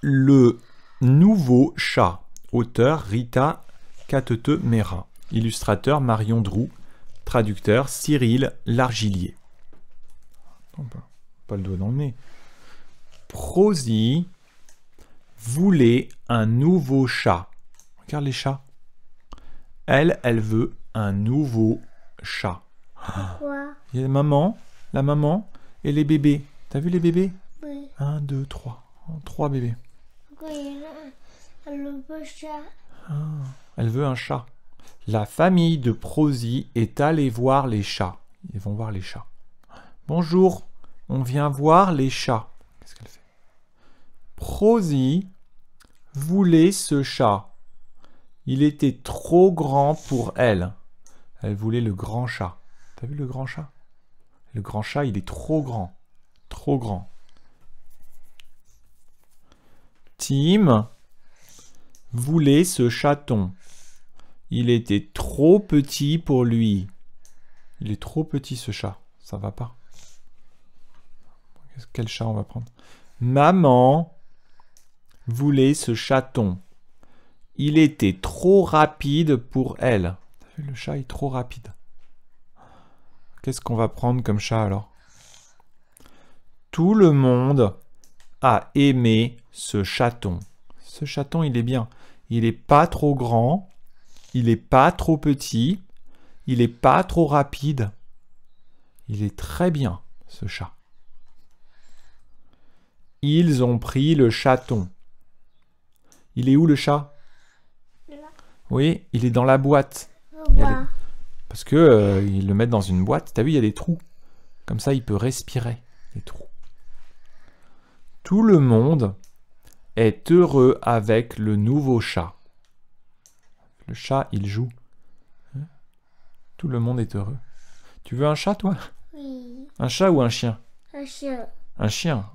Le nouveau chat, auteur Rita Catete-Mera, illustrateur Marion Drou, traducteur Cyril Largillier ben, Pas le doigt dans le nez. Prosy voulait un nouveau chat. Regarde les chats. Elle, elle veut un nouveau chat. Il y a la maman, la maman et les bébés. T'as vu les bébés Oui. Un, deux, trois. Trois bébés. Elle veut, ah. elle veut un chat. La famille de Prosy est allée voir les chats. Ils vont voir les chats. Bonjour, on vient voir les chats. Qu'est-ce qu'elle fait Prosy voulait ce chat. Il était trop grand pour elle. Elle voulait le grand chat. T'as vu le grand chat Le grand chat, il est trop grand. Trop grand. voulait ce chaton. Il était trop petit pour lui. Il est trop petit ce chat. Ça va pas. Quel chat on va prendre Maman voulait ce chaton. Il était trop rapide pour elle. le chat est trop rapide. Qu'est-ce qu'on va prendre comme chat alors Tout le monde a aimer ce chaton. Ce chaton, il est bien. Il n'est pas trop grand, il n'est pas trop petit, il n'est pas trop rapide. Il est très bien, ce chat. Ils ont pris le chaton. Il est où le chat Oui, il est dans la boîte. Oh, Parce que euh, ils le mettent dans une boîte. as vu, il y a des trous. Comme ça, il peut respirer. Des trous. Tout le monde est heureux avec le nouveau chat. Le chat, il joue. Hein? Tout le monde est heureux. Tu veux un chat, toi Oui. Un chat ou un chien Un chien. Un chien.